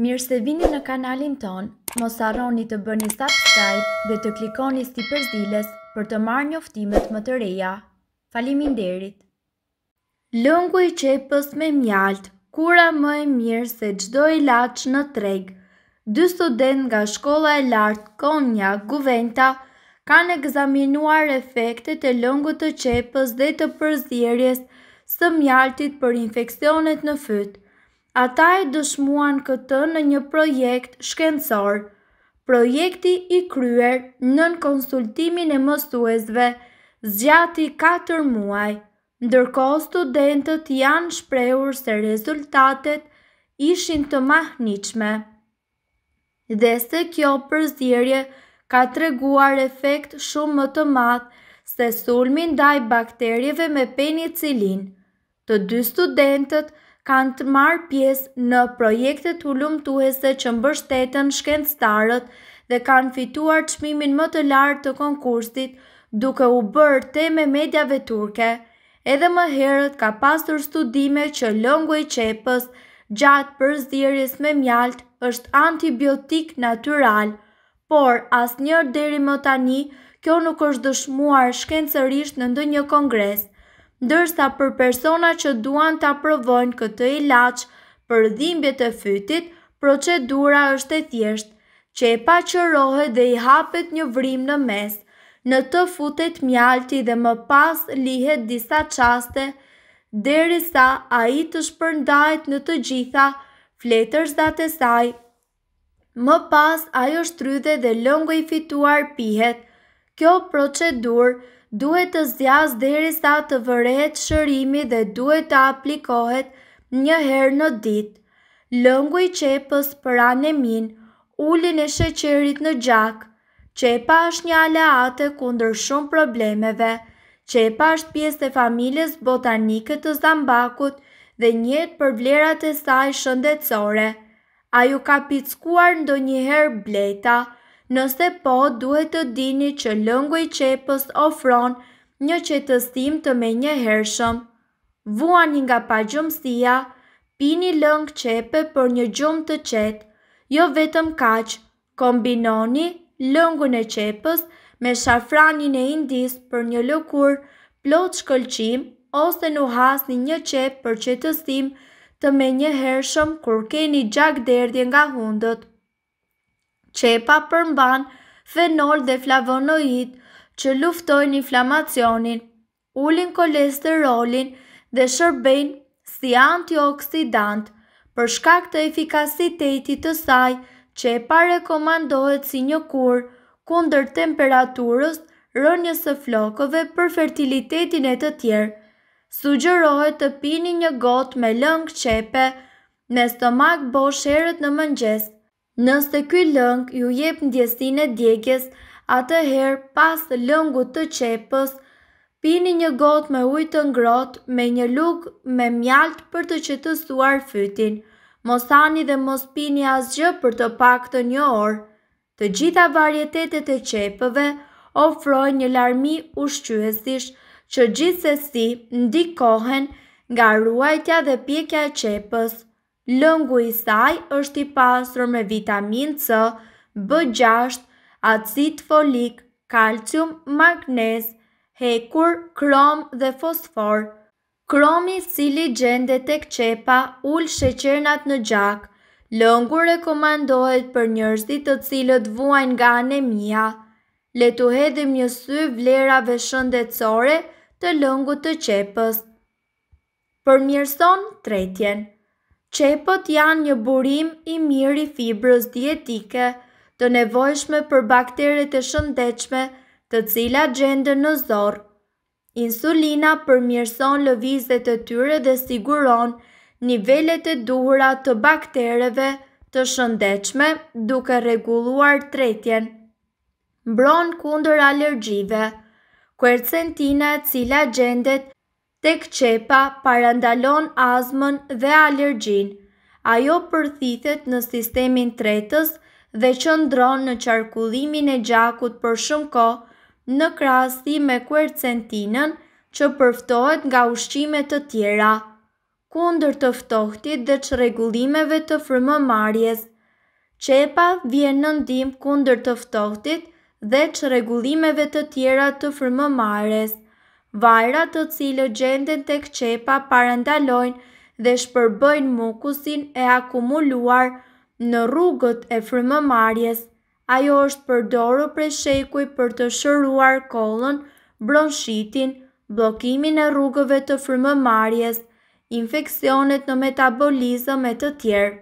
Mirë se vini në kanalin ton, mos arroni të bëni subscribe dhe të klikoni si përzilës për të marrë njoftimet më të reja. Falimin derit! Lëngu i qepës me mjaltë, kura më e mirë se gjdo i në tregë. Dë student nga shkolla e lartë, Konja, Guventa, kanë egzaminuar efektet e lëngu të qepës dhe të përzirjes së mjaltit për infekcionet në fytë. Ata e dëshmuan këtë në një projekt shkencor. Projekti i kryer nën konsultimin e mësuesve zgjati 4 muaj, ndërko studentët janë shprehur se rezultatet ishin të mahnitshme. Dhe se kjo përzirje ka të reguar efekt shumë më të madh se sulmin daj bakterjeve me penicilin. Të dy studentët kanë të marë pjesë në projekte të lumtuese që mbështetën shkencëtarët dhe kanë fituar çmimin më të lartë të konkursit duke u bërë teme mediave turke. Edhe më herët ka pasur studime që lëngu i qepës gjatë përzirjes me mjalt është antibiotik natural, por as njërë deri më tani kjo nuk është dëshmuar shkencërisht në ndë një kongres ndërsa për persona që duan të aprovojnë këtë ilaq për dhimbje të fytit, procedura është e thjesht, që e pa qërohet dhe i hapet një vrim në mes, në të futet mjalti dhe më pas lihet disa qaste, deri sa a i të shpërndajt në të gjitha fletër zate saj. Më pas ajo shtrydhe dhe lëngu i fituar pihet – Kjo procedur duhet të zjas dheri sa të vërehet shërimi dhe duhet të aplikohet një herë në ditë. Lëngu i qepës për anemin, ullin e sheqerit në gjak, qepa është një aleate kundër shumë problemeve, qepa është pjesë e familjes botanike të zambakut dhe njetë për vlerat e saj shëndetsore. A ju ka pizkuar ndo njëherë bleta, Nëse po, duhet të dini që lëngu i qepës ofron një qetësim të me një hershëm. Vuani nga pa gjumësia, pini lëng qepe për një gjumë të qetë, jo vetëm kaq, kombinoni lëngun e qepës me shafranin e indis për një lëkur plot shkëlqim ose nuhasni një qep për qetësim të me një hershëm kur keni gjak derdje nga hundët qepa përmban fenol dhe flavonoid që luftojnë inflamacionin, ulin kolesterolin dhe shërbejnë si antioksidant për shkak të efikasitetit të saj që e pa rekomandohet si një kur kunder temperaturës rënjës së flokove për fertilitetin e të tjerë. Sugjerohet të pini një gotë me lëngë qepe me stomak bosh herët në mëngjes Nëse ky lëng ju jep ndjesinë e djegjes, atëherë pas lëngut të qepës, pini një gotë me ujë të ngrohtë me një lugë me mjalt për të qetësuar fytin. Mos hani dhe mos pini asgjë për të paktën një orë. Të gjitha varietetet e qepëve ofrojnë një larmi ushqyesish që gjithsesi ndikohen nga ruajtja dhe pjekja e qepës. Lëngu i saj është i pasur me vitamin C, B6, acid folik, kalcium, magnez, hekur, krom dhe fosfor. Kromi cili gjende të këqepa ullë sheqernat në gjak. Lëngu rekomandohet për njërzit të cilët vuajnë nga anemia. Letu hedhim një sy vlerave shëndetësore të lëngu të qepës. Për mirëson, tretjenë. Qepot janë një burim i mirë i fibrës dietike, të nevojshme për bakteret e shëndechme të cila gjendë në zorë. Insulina përmjërson lëvizet e tyre dhe siguron nivellet e duhura të baktereve të shëndechme duke reguluar tretjen. Mbron kunder allergjive, kërcentina cila gjendet Tek qepa parandalon azmën dhe alergjin, Ajo përthithet në sistemin tretës dhe qëndron në qarkullimin e gjakut për shumë ko në krasi me kuercentinën që përftohet nga ushqime të tjera. Kundër të ftohtit dhe që regullimeve të frëmë marjes, qepa vjen në ndim kundër të ftohtit dhe që regullimeve të tjera të frëmë marjes vajra të cilë gjenden të këqepa parandalojnë dhe shpërbëjnë mukusin e akumuluar në rrugët e frëmëmarjes. Ajo është përdoru për shekuj për të shëruar kolon, bronshitin, blokimin e rrugëve të frëmëmarjes, infekcionet në metabolizëm e të tjerë.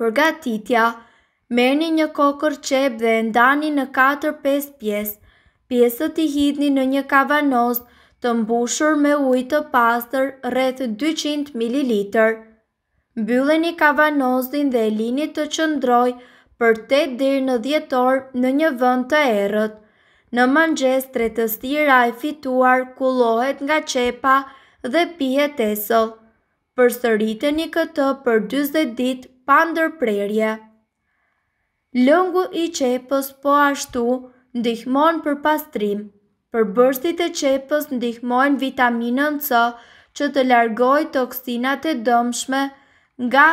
Përgatitja, meni një kokër qep dhe ndani në 4-5 pjesë, pjesët i hidni në një kavanoz të mbushur me ujë të pastër rreth 200 ml. Mbylleni kavanozin dhe lini të qëndroj për 8 dirë në djetor në një vënd të erët. Në mëngjes të retëstira e fituar kulohet nga qepa dhe pihet esëll. Për i këtë për 20 dit pandër prerje. Lëngu i qepës po ashtu ndihmon për pastrim. Për bërstit e qepës ndihmojnë vitaminën C që të largoj toksinat e dëmshme nga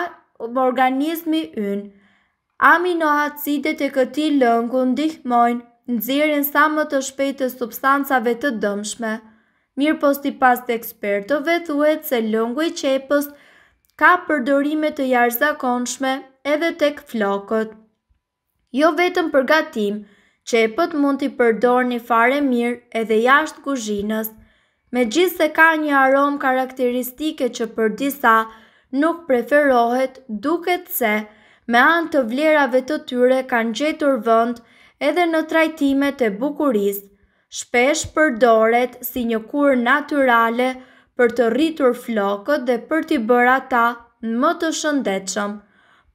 organizmi ynë. Aminoacidet e këti lëngu ndihmojnë nëzirin sa më të shpejtë E substancave të dëmshme. Mirë posti pas të ekspertove thuet se lëngu i qepës ka përdorime të jarëzakonshme edhe tek flokët. Jo vetëm përgatim, gatim, qepët mund t'i përdor një fare mirë edhe jashtë kuzhinës. Me gjithë se ka një arom karakteristike që për disa nuk preferohet duket se me anë të vlerave të tyre kanë gjetur vënd edhe në trajtimet e bukurisë shpesh përdoret si një kur naturale për të rritur flokët dhe për t'i bërë ata më të shëndetshëm.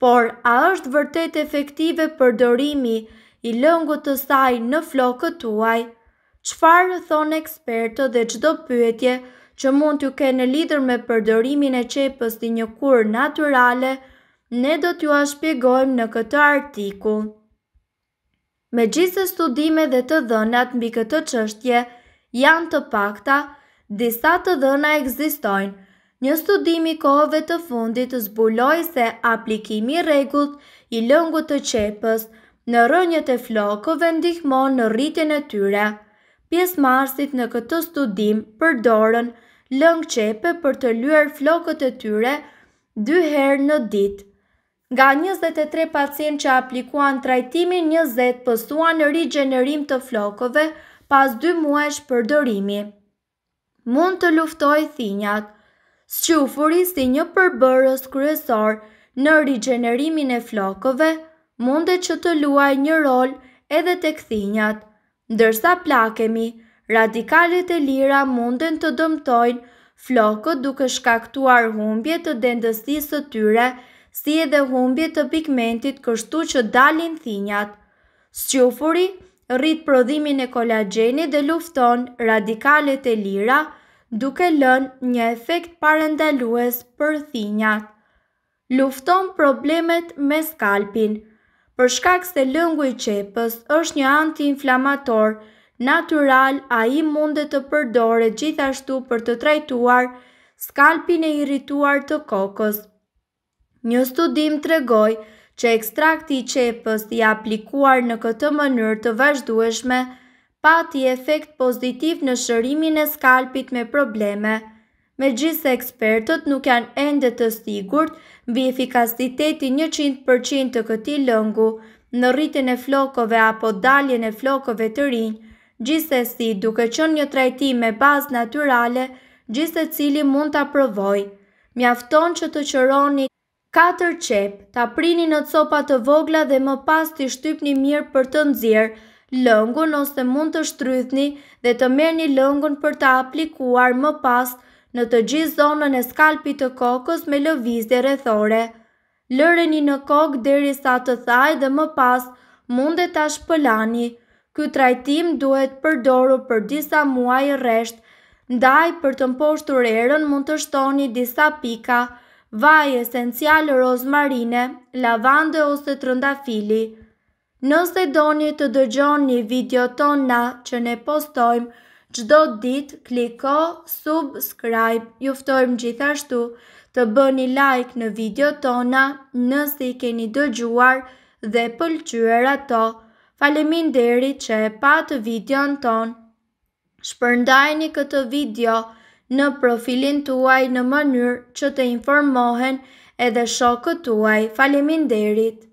Por a është vërtet efektive përdorimi i lëngu të saj në flokët tuaj. Qfarë në thonë ekspertë dhe qdo pyetje që mund t'ju kene lidrë me përdorimin e qepës t'i një kur naturale, ne do t'ju ashpjegojmë në këtë artikull. Me gjithë studime dhe të dhënat mbi këtë qështje, janë të pakta, disa të dhëna egzistojnë. Një studimi kohëve të fundit të zbuloj se aplikimi regullt i lëngu të qepës, në rënjët e flokëve ndihmon në rritjen e tyre. Pjesë marsit në këtë studim përdorën lëngë qepe për të lyer flokët e tyre dy herë në ditë. Nga 23 pacient që aplikuan trajtimin 20 pësuan në rigenerim të flokove pas 2 muesh përdorimi. Mund të luftoj thinjat, s'qufuri si një përbërës kryesor në rigenerimin e flokove, mundet që të luaj një rol edhe të këthinjat. Ndërsa plakemi, radikalit e lira mundet të dëmtojnë flokët duke shkaktuar humbje të dendësisë të tyre, si edhe humbje të pigmentit kështu që dalin thinjat. Sqyufuri, rrit prodhimin e kolagenit dhe lufton radikalit e lira, duke lën një efekt parendalues për thinjat. Lufton problemet me skalpin për shkak se lëngu i qepës është një anti-inflamator, natural a i mundet të përdore gjithashtu për të trajtuar skalpin e irrituar të kokës. Një studim të regoj që ekstrakti i qepës i aplikuar në këtë mënyrë të vazhdueshme pati efekt pozitiv në shërimin e skalpit me probleme – me gjithse ekspertët nuk janë ende të sigurt mbi efikasiteti 100% të këti lëngu në rritin e flokove apo daljen e flokove të rinj, gjithse si duke që një trajtim me bazë naturale, gjithse cili mund të aprovoj. Mjafton që të qëroni 4 qep, të aprini në copa të vogla dhe më pas të shtypni mirë për të nëzirë, lëngun ose mund të shtrydhni dhe të merë një lëngun për të aplikuar më pas të në të gjithë zonën e skalpit të kokës me lëvizje rrethore. Lëreni në kokë dheri sa të thaj dhe më pas mundet ta shpëlani. Ky trajtim duhet përdoru për disa muaj rresht. Ndaj për të mposhtur erën mund të shtoni disa pika, vaj esencial rozmarine, lavande ose trëndafili. Nëse doni të dëgjoni video tona që ne postojmë, Gjdo dit kliko subscribe, juftojmë gjithashtu të bëni like në video tona nësi keni dëgjuar dhe pëlqyër ato. Falemin deri që e patë video në tonë. Shpërndajni këtë video në profilin tuaj në mënyrë që të informohen edhe shokët tuaj. Falemin derit.